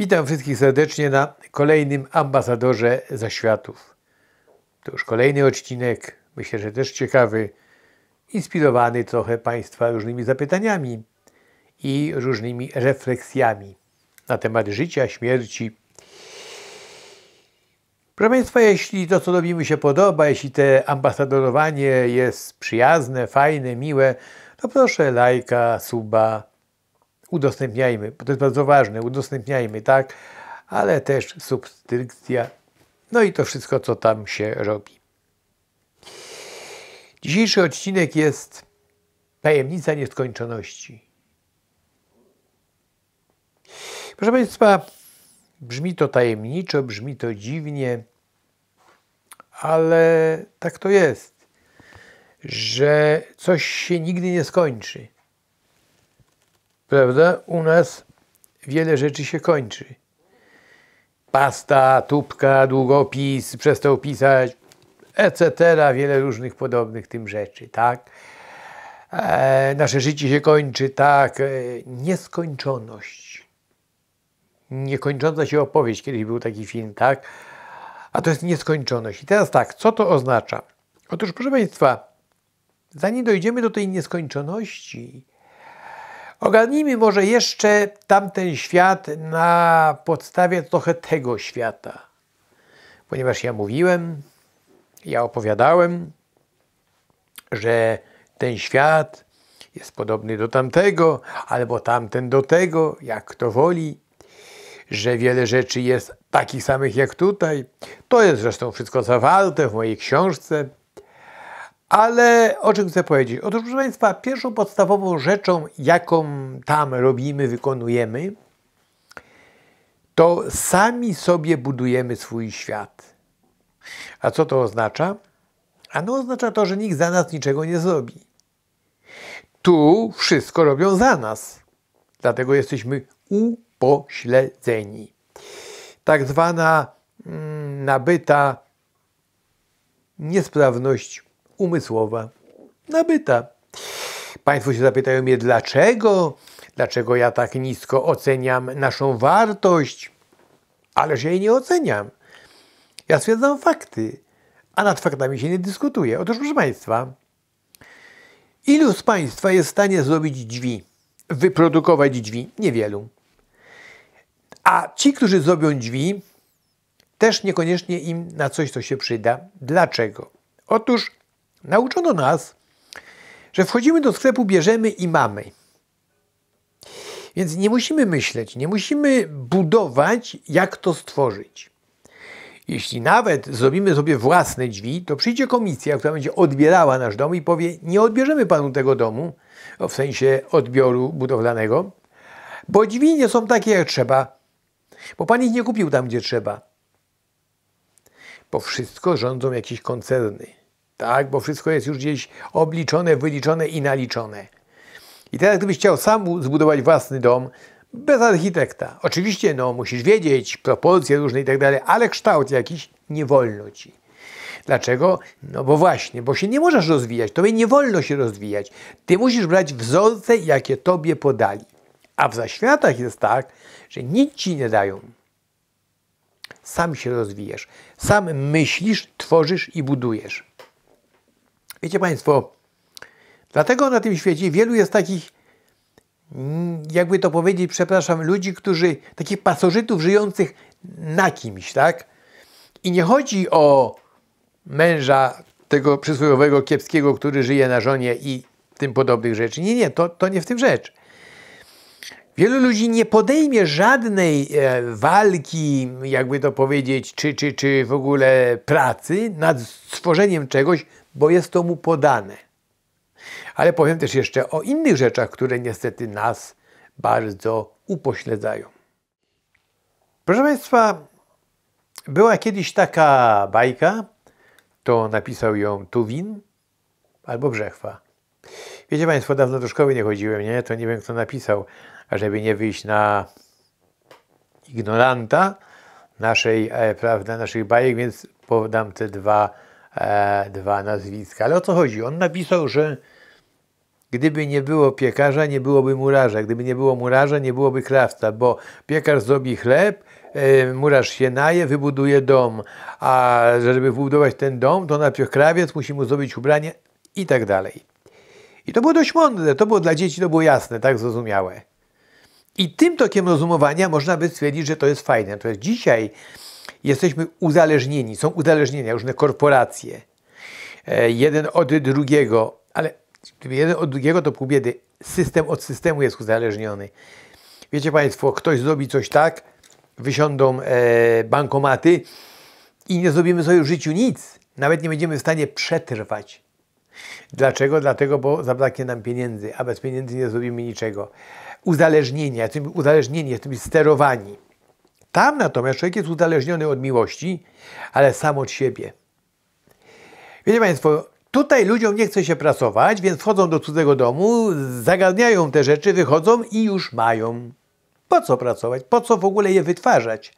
Witam wszystkich serdecznie na kolejnym ambasadorze zaświatów. To już kolejny odcinek, myślę, że też ciekawy, inspirowany trochę Państwa różnymi zapytaniami i różnymi refleksjami na temat życia, śmierci. Proszę Państwa, jeśli to, co robimy, się podoba, jeśli te ambasadorowanie jest przyjazne, fajne, miłe, to proszę lajka, suba, udostępniajmy, bo to jest bardzo ważne, udostępniajmy, tak, ale też subskrypcja, no i to wszystko, co tam się robi. Dzisiejszy odcinek jest Tajemnica Nieskończoności. Proszę Państwa, brzmi to tajemniczo, brzmi to dziwnie, ale tak to jest, że coś się nigdy nie skończy. Prawda? U nas wiele rzeczy się kończy. Pasta, tubka, długopis, przestał pisać, etc. Wiele różnych podobnych tym rzeczy, tak? E, nasze życie się kończy, tak? E, nieskończoność. Niekończąca się opowieść. Kiedyś był taki film, tak? A to jest nieskończoność. I teraz tak, co to oznacza? Otóż, proszę Państwa, zanim dojdziemy do tej nieskończoności, Ogarnijmy może jeszcze tamten świat na podstawie trochę tego świata. Ponieważ ja mówiłem, ja opowiadałem, że ten świat jest podobny do tamtego, albo tamten do tego, jak kto woli, że wiele rzeczy jest takich samych jak tutaj. To jest zresztą wszystko zawarte w mojej książce ale o czym chcę powiedzieć? Otóż, proszę Państwa, pierwszą podstawową rzeczą, jaką tam robimy, wykonujemy, to sami sobie budujemy swój świat. A co to oznacza? Ano oznacza to, że nikt za nas niczego nie zrobi. Tu wszystko robią za nas. Dlatego jesteśmy upośledzeni. Tak zwana mm, nabyta niesprawność umysłowa, nabyta. Państwo się zapytają mnie, dlaczego? Dlaczego ja tak nisko oceniam naszą wartość? ale że jej nie oceniam. Ja stwierdzam fakty, a nad faktami się nie dyskutuje. Otóż, proszę Państwa, ilu z Państwa jest w stanie zrobić drzwi, wyprodukować drzwi? Niewielu. A ci, którzy zrobią drzwi, też niekoniecznie im na coś to się przyda. Dlaczego? Otóż Nauczono nas, że wchodzimy do sklepu, bierzemy i mamy. Więc nie musimy myśleć, nie musimy budować, jak to stworzyć. Jeśli nawet zrobimy sobie własne drzwi, to przyjdzie komisja, która będzie odbierała nasz dom i powie: Nie odbierzemy panu tego domu, no, w sensie odbioru budowlanego, bo drzwi nie są takie, jak trzeba, bo pan ich nie kupił tam, gdzie trzeba. Bo wszystko rządzą jakieś koncerny tak? bo wszystko jest już gdzieś obliczone, wyliczone i naliczone. I teraz gdybyś chciał sam zbudować własny dom, bez architekta. Oczywiście no, musisz wiedzieć proporcje różne i tak dalej, ale kształt jakiś nie wolno ci. Dlaczego? No bo właśnie, bo się nie możesz rozwijać, tobie nie wolno się rozwijać. Ty musisz brać wzorce, jakie tobie podali. A w zaświatach jest tak, że nic ci nie dają. Sam się rozwijesz, sam myślisz, tworzysz i budujesz. Wiecie Państwo, dlatego na tym świecie wielu jest takich, mm, jakby to powiedzieć, przepraszam, ludzi, którzy, takich pasożytów żyjących na kimś, tak? I nie chodzi o męża tego przysłowiowego kiepskiego, który żyje na żonie i tym podobnych rzeczy. Nie, nie, to, to nie w tym rzecz. Wielu ludzi nie podejmie żadnej e, walki, jakby to powiedzieć, czy, czy, czy w ogóle pracy nad stworzeniem czegoś, bo jest to mu podane. Ale powiem też jeszcze o innych rzeczach, które niestety nas bardzo upośledzają. Proszę Państwa, była kiedyś taka bajka, to napisał ją Tuwin albo Brzechwa. Wiecie Państwo, dawno do szkoły nie chodziłem, nie? To nie wiem, kto napisał, a żeby nie wyjść na ignoranta naszej, e, prawda, naszych bajek, więc podam te dwa E, dwa nazwiska. Ale o co chodzi? On napisał, że Gdyby nie było piekarza, nie byłoby murarza. Gdyby nie było murarza, nie byłoby krawca, bo piekarz zrobi chleb, e, murarz się naje, wybuduje dom. A żeby wybudować ten dom, to najpierw krawiec musi mu zrobić ubranie i tak dalej. I to było dość mądre, to było dla dzieci, to było jasne, tak zrozumiałe. I tym tokiem rozumowania można by stwierdzić, że to jest fajne. To jest dzisiaj jesteśmy uzależnieni, są uzależnienia, różne korporacje, e, jeden od drugiego, ale gdyby jeden od drugiego to pół biedy. System od systemu jest uzależniony. Wiecie Państwo, ktoś zrobi coś tak, wysiądą e, bankomaty i nie zrobimy sobie w życiu nic. Nawet nie będziemy w stanie przetrwać. Dlaczego? Dlatego, bo zabraknie nam pieniędzy, a bez pieniędzy nie zrobimy niczego. Uzależnienia, jesteśmy uzależnieni, jesteśmy sterowani. Tam natomiast człowiek jest uzależniony od miłości, ale sam od siebie. Wiecie Państwo, tutaj ludziom nie chce się pracować, więc wchodzą do cudzego domu, zagadniają te rzeczy, wychodzą i już mają. Po co pracować? Po co w ogóle je wytwarzać?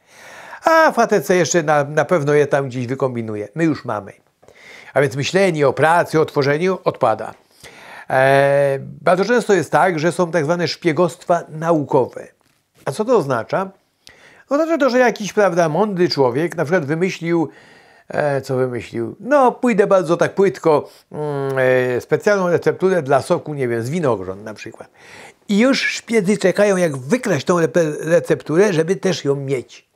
A fatece jeszcze na, na pewno je tam gdzieś wykombinuje. My już mamy. A więc myślenie o pracy, o tworzeniu odpada. Eee, bardzo często jest tak, że są tak zwane szpiegostwa naukowe. A co to oznacza? Oznacza no to, że jakiś, prawda, mądry człowiek na przykład wymyślił, e, co wymyślił, no pójdę bardzo tak płytko, mm, e, specjalną recepturę dla soku, nie wiem, z winogron na przykład. I już szpiedzy czekają, jak wykraść tą recepturę, żeby też ją mieć.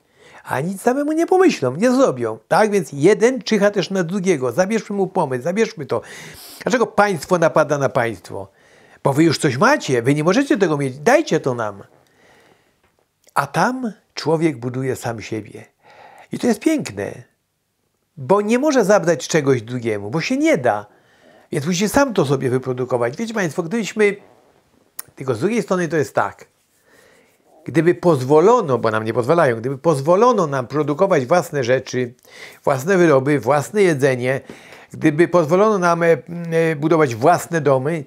A nic samemu nie pomyślą, nie zrobią. Tak więc jeden czyha też na drugiego. Zabierzmy mu pomysł, zabierzmy to. Dlaczego państwo napada na państwo? Bo wy już coś macie, wy nie możecie tego mieć, dajcie to nam. A tam Człowiek buduje sam siebie. I to jest piękne, bo nie może zabrać czegoś drugiemu, bo się nie da. Więc musi sam to sobie wyprodukować. Wiecie Państwo, gdybyśmy. Tylko z drugiej strony to jest tak. Gdyby pozwolono, bo nam nie pozwalają, gdyby pozwolono nam produkować własne rzeczy, własne wyroby, własne jedzenie, gdyby pozwolono nam e, e, budować własne domy,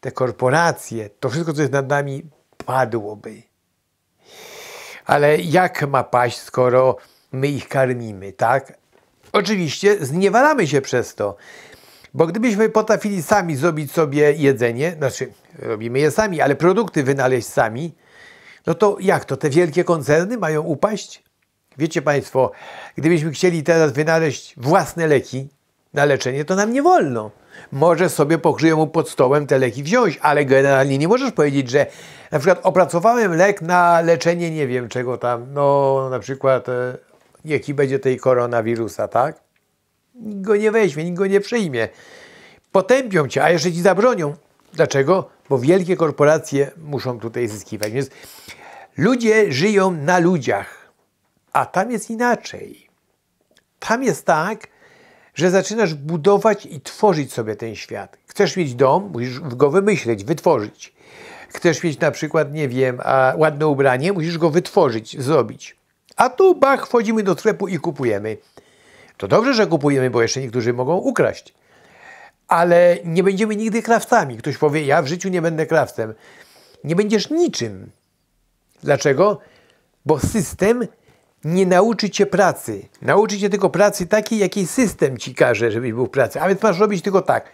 te korporacje, to wszystko, co jest nad nami, padłoby. Ale jak ma paść, skoro my ich karmimy, tak? Oczywiście zniewalamy się przez to. Bo gdybyśmy potrafili sami zrobić sobie jedzenie, znaczy robimy je sami, ale produkty wynaleźć sami, no to jak to, te wielkie koncerny mają upaść? Wiecie Państwo, gdybyśmy chcieli teraz wynaleźć własne leki na leczenie, to nam nie wolno. Możesz sobie po mu pod stołem te leki wziąć, ale generalnie nie możesz powiedzieć, że na przykład opracowałem lek na leczenie nie wiem czego tam, no na przykład e, jaki będzie tej koronawirusa, tak? Nikt go nie weźmie, nikt go nie przyjmie. Potępią cię, a jeszcze ci zabronią. Dlaczego? Bo wielkie korporacje muszą tutaj zyskiwać. Więc ludzie żyją na ludziach, a tam jest inaczej. Tam jest tak, że zaczynasz budować i tworzyć sobie ten świat. Chcesz mieć dom, musisz go wymyśleć, wytworzyć. Chcesz mieć na przykład, nie wiem, a, ładne ubranie, musisz go wytworzyć, zrobić. A tu bach, wchodzimy do sklepu i kupujemy. To dobrze, że kupujemy, bo jeszcze niektórzy mogą ukraść. Ale nie będziemy nigdy krawcami. Ktoś powie, ja w życiu nie będę krawcem. Nie będziesz niczym. Dlaczego? Bo system nie nauczy cię pracy. Nauczy cię tylko pracy takiej, jakiej system ci każe, żebyś był w pracy. A więc masz robić tylko tak.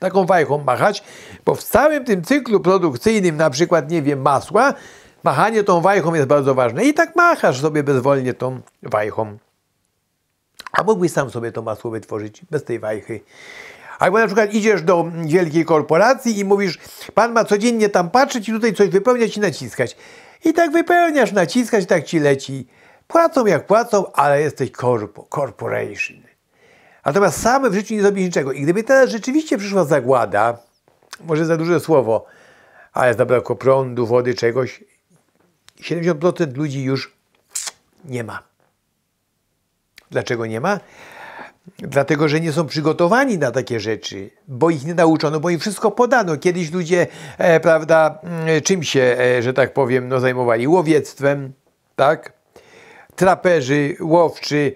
Taką wajchą machać, bo w całym tym cyklu produkcyjnym, na przykład, nie wiem, masła, machanie tą wajchą jest bardzo ważne. I tak machasz sobie bezwolnie tą wajchą. A mógłbyś sam sobie to masło wytworzyć bez tej wajchy. Albo na przykład idziesz do wielkiej korporacji i mówisz, pan ma codziennie tam patrzeć i tutaj coś wypełniać i naciskać. I tak wypełniasz, naciskać, tak ci leci. Płacą jak płacą, ale jesteś korpo, corporation. Natomiast sam w życiu nie zrobisz niczego. I gdyby teraz rzeczywiście przyszła zagłada, może za duże słowo, ale zabrakło prądu, wody, czegoś, 70% ludzi już nie ma. Dlaczego nie ma? Dlatego, że nie są przygotowani na takie rzeczy, bo ich nie nauczono, bo im wszystko podano. Kiedyś ludzie, e, prawda, mm, czym się, e, że tak powiem, no, zajmowali? Łowiectwem, tak? Traperzy, łowczy,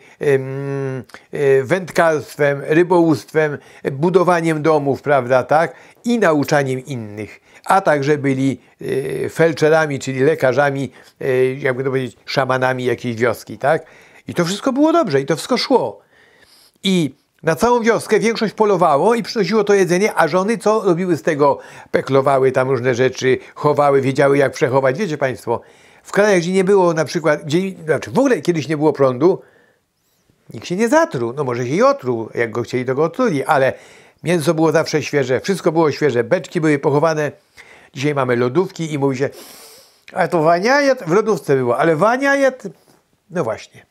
e, wędkarstwem, rybołówstwem, budowaniem domów, prawda, tak? I nauczaniem innych. A także byli e, felczerami, czyli lekarzami, e, jakby to powiedzieć, szamanami jakiejś wioski, tak? I to wszystko było dobrze i to wszystko szło i na całą wioskę większość polowało i przynosiło to jedzenie, a żony co robiły z tego? Peklowały tam różne rzeczy, chowały, wiedziały jak przechować. Wiecie Państwo, w krajach, gdzie nie było na przykład, gdzie, znaczy w ogóle kiedyś nie było prądu, nikt się nie zatruł. No może się i otruł, jak go chcieli, to go otruli, ale mięso było zawsze świeże, wszystko było świeże, beczki były pochowane. Dzisiaj mamy lodówki i mówi się, a to waniajat w lodówce było, ale waniajat, no właśnie.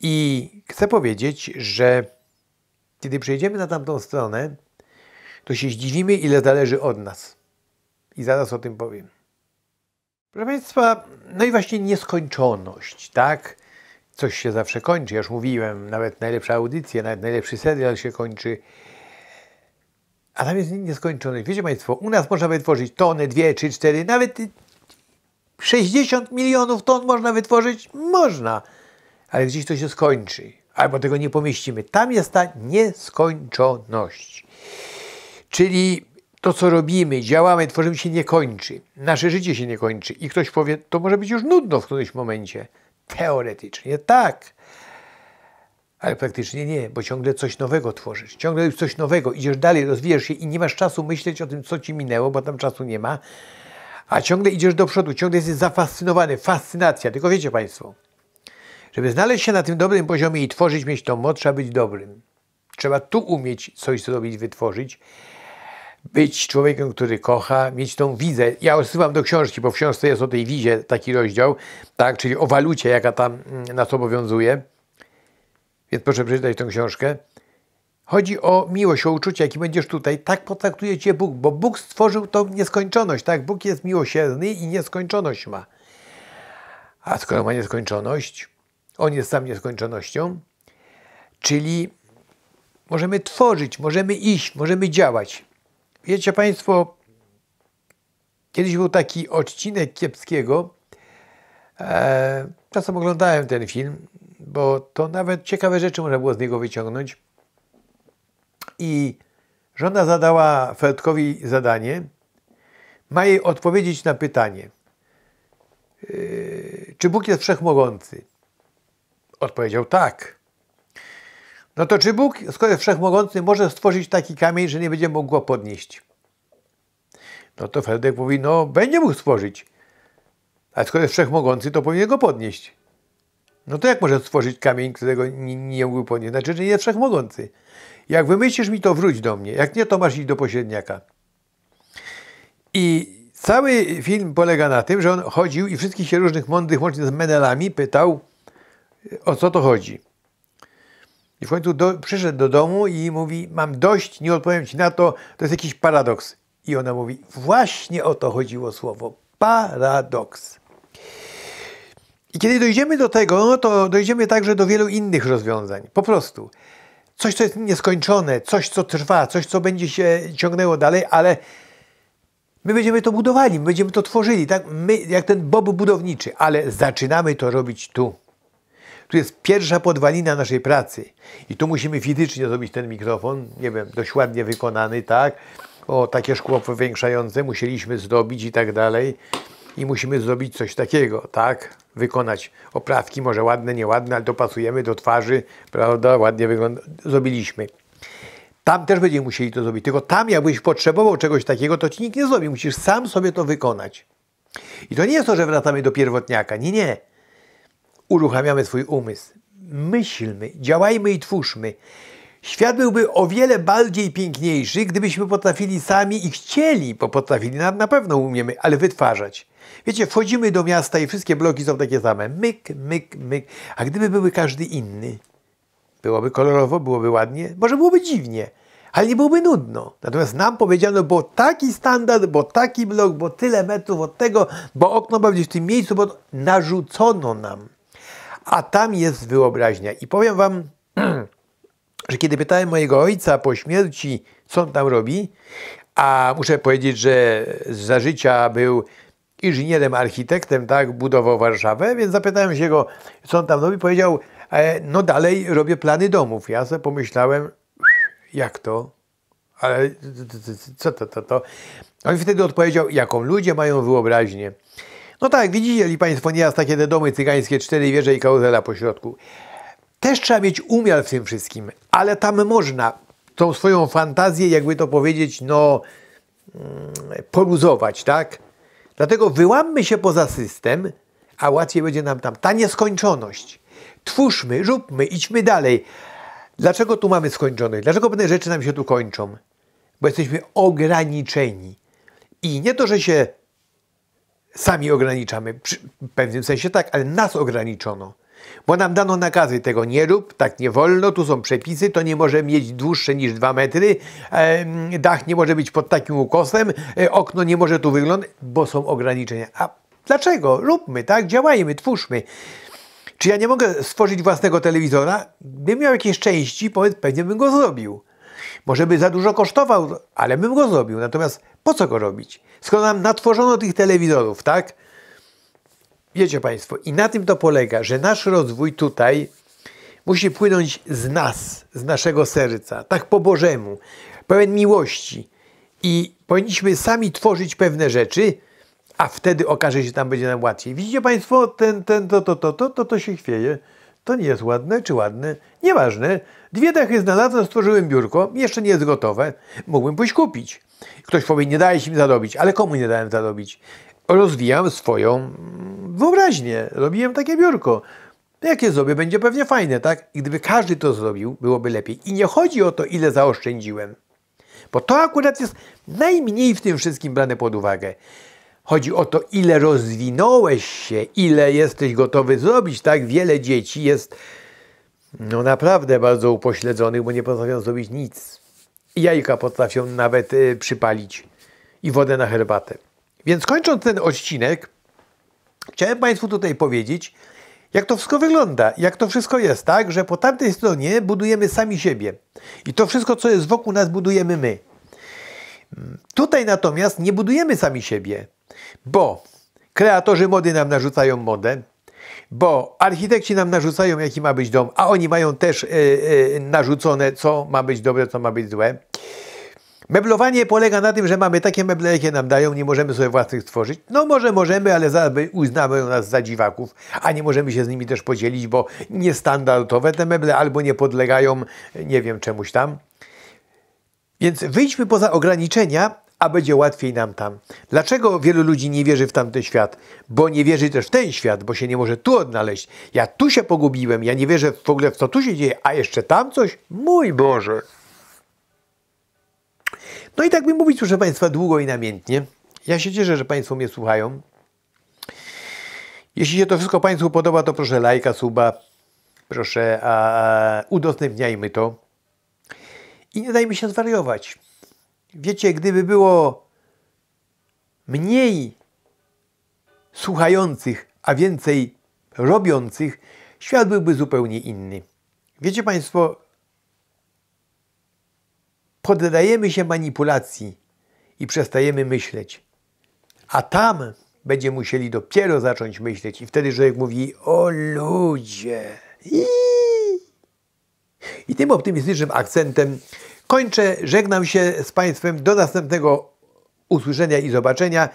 I chcę powiedzieć, że kiedy przejdziemy na tamtą stronę, to się zdziwimy, ile zależy od nas. I zaraz o tym powiem. Proszę Państwa, no i właśnie nieskończoność, tak? Coś się zawsze kończy, ja już mówiłem, nawet najlepsza audycja, nawet najlepszy serial się kończy. A tam jest nieskończoność. Wiecie Państwo, u nas można wytworzyć tony, dwie, trzy, cztery, nawet 60 milionów ton można wytworzyć? Można ale gdzieś to się skończy, albo tego nie pomieścimy. Tam jest ta nieskończoność. Czyli to, co robimy, działamy, tworzymy się nie kończy. Nasze życie się nie kończy. I ktoś powie, to może być już nudno w którymś momencie. Teoretycznie tak, ale praktycznie nie, bo ciągle coś nowego tworzysz, ciągle już coś nowego, idziesz dalej, rozwijasz się i nie masz czasu myśleć o tym, co ci minęło, bo tam czasu nie ma, a ciągle idziesz do przodu, ciągle jesteś zafascynowany, fascynacja, tylko wiecie Państwo, żeby znaleźć się na tym dobrym poziomie i tworzyć, mieć tą moc, trzeba być dobrym. Trzeba tu umieć coś zrobić, wytworzyć. Być człowiekiem, który kocha, mieć tą widzę. Ja odsyłam do książki, bo w książce jest o tej wizie taki rozdział, tak, czyli o walucie, jaka tam mm, nas obowiązuje. Więc proszę przeczytać tę książkę. Chodzi o miłość, o uczucie, jaki będziesz tutaj. Tak potraktuje Cię Bóg, bo Bóg stworzył tą nieskończoność. Tak, Bóg jest miłosierny i nieskończoność ma. A skoro ma nieskończoność, on jest sam nieskończonością. Czyli możemy tworzyć, możemy iść, możemy działać. Wiecie Państwo, kiedyś był taki odcinek Kiepskiego. E, czasem oglądałem ten film, bo to nawet ciekawe rzeczy można było z niego wyciągnąć. I żona zadała Feldkowi zadanie. Ma jej odpowiedzieć na pytanie, e, czy Bóg jest wszechmogący? Odpowiedział tak. No to czy Bóg, skoro jest wszechmogący, może stworzyć taki kamień, że nie będzie mógł go podnieść? No to Fredek mówi, no będzie mógł stworzyć. A skoro jest wszechmogący, to powinien go podnieść. No to jak może stworzyć kamień, którego nie, nie mógł podnieść? Znaczy, że nie jest wszechmogący. Jak wymyślisz mi, to wróć do mnie. Jak nie, to masz iść do pośredniaka. I cały film polega na tym, że on chodził i wszystkich się różnych mądrych, łącznie z Menelami, pytał, o co to chodzi. I w końcu do, przyszedł do domu i mówi, mam dość, nie odpowiem ci na to, to jest jakiś paradoks. I ona mówi, właśnie o to chodziło słowo, paradoks. I kiedy dojdziemy do tego, no to dojdziemy także do wielu innych rozwiązań. Po prostu. Coś, co jest nieskończone, coś, co trwa, coś, co będzie się ciągnęło dalej, ale my będziemy to budowali, my będziemy to tworzyli, tak? My, jak ten bob budowniczy, ale zaczynamy to robić tu. Tu jest pierwsza podwalina naszej pracy. I tu musimy fizycznie zrobić ten mikrofon, nie wiem, dość ładnie wykonany, tak? O, takie szkło powiększające musieliśmy zrobić i tak dalej. I musimy zrobić coś takiego, tak? Wykonać oprawki, może ładne, nieładne, ale dopasujemy do twarzy, prawda? Ładnie wygląda. Zrobiliśmy. Tam też będziemy musieli to zrobić. Tylko tam, jakbyś potrzebował czegoś takiego, to ci nikt nie zrobi. Musisz sam sobie to wykonać. I to nie jest to, że wracamy do pierwotniaka. Nie, nie uruchamiamy swój umysł. Myślmy, działajmy i twórzmy. Świat byłby o wiele bardziej piękniejszy, gdybyśmy potrafili sami i chcieli, bo potrafili, na, na pewno umiemy, ale wytwarzać. Wiecie, wchodzimy do miasta i wszystkie bloki są takie same. Myk, myk, myk. A gdyby były każdy inny, byłoby kolorowo, byłoby ładnie, może byłoby dziwnie, ale nie byłoby nudno. Natomiast nam powiedziano, bo taki standard, bo taki blok, bo tyle metrów od tego, bo okno ma być w tym miejscu, bo narzucono nam a tam jest wyobraźnia. I powiem wam, że kiedy pytałem mojego ojca po śmierci, co on tam robi, a muszę powiedzieć, że za życia był inżynierem, architektem, tak, budował Warszawę, więc zapytałem się go, co on tam robi, powiedział, e, no dalej robię plany domów. Ja sobie pomyślałem, jak to? Ale co to, to, to? On wtedy odpowiedział, jaką ludzie mają wyobraźnię. No tak, widzieli Państwo nieraz takie te domy cygańskie, cztery wieże i karuzela po środku. Też trzeba mieć umiar w tym wszystkim, ale tam można tą swoją fantazję, jakby to powiedzieć, no mm, poluzować, tak? Dlatego wyłammy się poza system, a łatwiej będzie nam tam. Ta nieskończoność. Twórzmy, róbmy, idźmy dalej. Dlaczego tu mamy skończoność? Dlaczego pewne rzeczy nam się tu kończą? Bo jesteśmy ograniczeni. I nie to, że się sami ograniczamy. W pewnym sensie tak, ale nas ograniczono. Bo nam dano nakazy, tego nie rób, tak nie wolno, tu są przepisy, to nie może mieć dłuższe niż dwa metry, dach nie może być pod takim ukosem, e, okno nie może tu wyglądać, bo są ograniczenia. A dlaczego? Róbmy, tak? Działajmy, twórzmy. Czy ja nie mogę stworzyć własnego telewizora? Gdybym miał jakieś części, powiedz, pewnie bym go zrobił. Może by za dużo kosztował, ale bym go zrobił. Natomiast po co go robić? Skoro nam natworzono tych telewizorów, tak? Wiecie Państwo, i na tym to polega, że nasz rozwój tutaj musi płynąć z nas, z naszego serca, tak po Bożemu, pełen miłości. I powinniśmy sami tworzyć pewne rzeczy, a wtedy okaże się, że tam będzie nam łatwiej. Widzicie Państwo, ten, ten, to, to, to, to, to, to się chwieje. To nie jest ładne czy ładne? Nieważne. Dwie dachy znalazłem, stworzyłem biurko, jeszcze nie jest gotowe. Mógłbym pójść kupić. Ktoś powie, nie dałeś im zarobić, ale komu nie dałem zarobić? Rozwijam swoją mm, wyobraźnię. Robiłem takie biurko. Jakie zrobię, będzie pewnie fajne, tak? I gdyby każdy to zrobił, byłoby lepiej. I nie chodzi o to, ile zaoszczędziłem. Bo to akurat jest najmniej w tym wszystkim brane pod uwagę. Chodzi o to, ile rozwinąłeś się, ile jesteś gotowy zrobić. Tak wiele dzieci jest no naprawdę bardzo upośledzonych, bo nie potrafią zrobić nic. Jajka potrafią nawet y, przypalić i wodę na herbatę. Więc kończąc ten odcinek, chciałem Państwu tutaj powiedzieć, jak to wszystko wygląda, jak to wszystko jest, tak, że po tamtej stronie budujemy sami siebie i to wszystko, co jest wokół nas, budujemy my. Mm, tutaj natomiast nie budujemy sami siebie. Bo kreatorzy mody nam narzucają modę, bo architekci nam narzucają, jaki ma być dom, a oni mają też yy, yy, narzucone, co ma być dobre, co ma być złe. Meblowanie polega na tym, że mamy takie meble, jakie nam dają, nie możemy sobie własnych stworzyć. No może możemy, ale uznamy uznają nas za dziwaków, a nie możemy się z nimi też podzielić, bo niestandardowe te meble albo nie podlegają, nie wiem, czemuś tam. Więc wyjdźmy poza ograniczenia a będzie łatwiej nam tam. Dlaczego wielu ludzi nie wierzy w tamten świat? Bo nie wierzy też w ten świat, bo się nie może tu odnaleźć. Ja tu się pogubiłem, ja nie wierzę w ogóle w co tu się dzieje, a jeszcze tam coś? Mój Boże! No i tak mi mówić, proszę Państwa, długo i namiętnie. Ja się cieszę, że Państwo mnie słuchają. Jeśli się to wszystko Państwu podoba, to proszę lajka, suba, proszę a, udostępniajmy to. I nie dajmy się zwariować. Wiecie, gdyby było mniej słuchających, a więcej robiących, świat byłby zupełnie inny. Wiecie Państwo, poddajemy się manipulacji i przestajemy myśleć. A tam będzie musieli dopiero zacząć myśleć. I wtedy człowiek mówi, o ludzie. i I tym optymistycznym akcentem Kończę, żegnam się z Państwem. Do następnego usłyszenia i zobaczenia.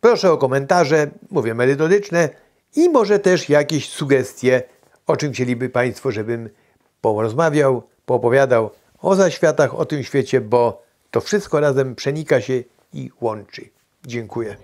Proszę o komentarze, mówię merytoryczne i może też jakieś sugestie, o czym chcieliby Państwo, żebym porozmawiał, poopowiadał o zaświatach, o tym świecie, bo to wszystko razem przenika się i łączy. Dziękuję.